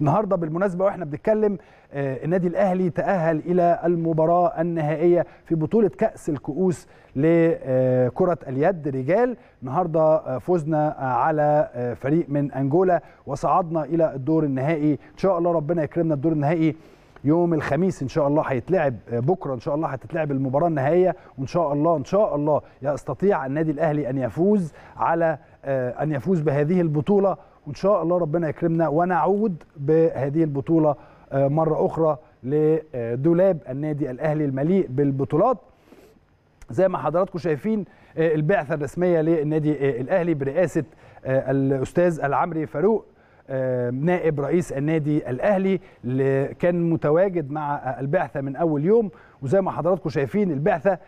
النهارده بالمناسبه واحنا بنتكلم آه، النادي الاهلي تاهل الى المباراه النهائيه في بطوله كاس الكؤوس لكره آه، اليد رجال النهارده آه، فوزنا على فريق من انجولا وصعدنا الى الدور النهائي ان شاء الله ربنا يكرمنا الدور النهائي يوم الخميس ان شاء الله هيتلعب آه، بكره ان شاء الله هتتلعب المباراه النهائيه وان شاء الله ان شاء الله يستطيع النادي الاهلي ان يفوز على آه، ان يفوز بهذه البطوله وان شاء الله ربنا يكرمنا ونعود بهذه البطوله آه، مره اخرى لدولاب النادي الاهلي المليء بالبطولات زي ما حضراتكم شايفين البعثه الرسميه للنادي الاهلي برئاسه الاستاذ العمري فاروق نائب رئيس النادي الاهلي اللي كان متواجد مع البعثه من اول يوم وزي ما حضراتكم شايفين البعثه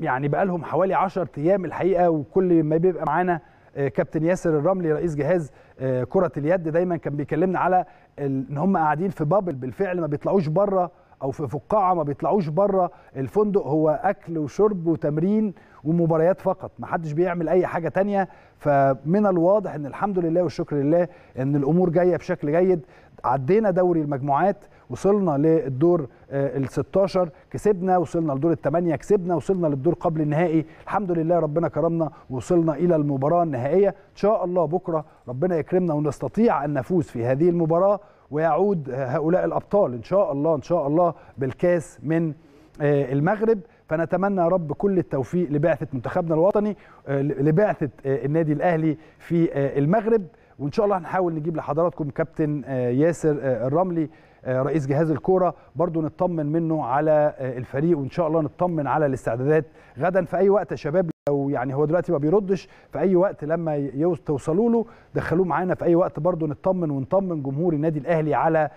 يعني بقى لهم حوالي 10 ايام الحقيقه وكل ما بيبقى معانا آه، كابتن ياسر الرملي رئيس جهاز آه، كره اليد دايما كان بيكلمنا على ان هم قاعدين في بابل بالفعل ما بيطلعوش بره او في فقاعه ما بيطلعوش بره الفندق هو اكل وشرب وتمرين ومباريات فقط ما حدش بيعمل اي حاجه تانية فمن الواضح ان الحمد لله والشكر لله ان الامور جايه بشكل جيد عدينا دوري المجموعات وصلنا للدور آه، ال 16 كسبنا وصلنا لدور الثمانية كسبنا وصلنا للدور قبل النهائي الحمد لله ربنا كرمنا ووصلنا إلى المباراة النهائية إن شاء الله بكرة ربنا يكرمنا ونستطيع أن نفوز في هذه المباراة ويعود هؤلاء الابطال ان شاء الله ان شاء الله بالكاس من آه، المغرب فنتمنى يا رب كل التوفيق لبعثه منتخبنا الوطني آه، لبعثه آه، النادي الاهلي في المغرب وان شاء الله هنحاول نجيب لحضراتكم كابتن ياسر الرملي آه، رئيس جهاز الكوره برضو نطمن منه على آه، الفريق وان شاء الله نطمن على الاستعدادات غدا في اي وقت يا شباب لو يعني هو دلوقتي ما بيردش في اي وقت لما توصلوا له دخلوه معانا في اي وقت برضو نطمن ونطمن جمهور النادي الاهلي على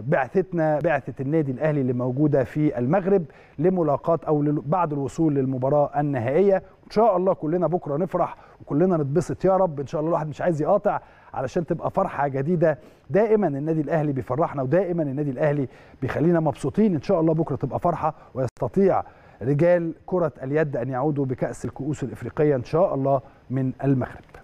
بعثتنا بعثه النادي الاهلي اللي موجوده في المغرب لملاقات او بعد الوصول للمباراه النهائيه ان شاء الله كلنا بكره نفرح وكلنا نتبسط يا رب ان شاء الله الواحد مش عايز يقاطع علشان تبقى فرحه جديده دائما النادي الاهلي بيفرحنا ودائما النادي الاهلي بيخلينا مبسوطين ان شاء الله بكره تبقى فرحه ويستطيع رجال كره اليد ان يعودوا بكاس الكؤوس الافريقيه ان شاء الله من المغرب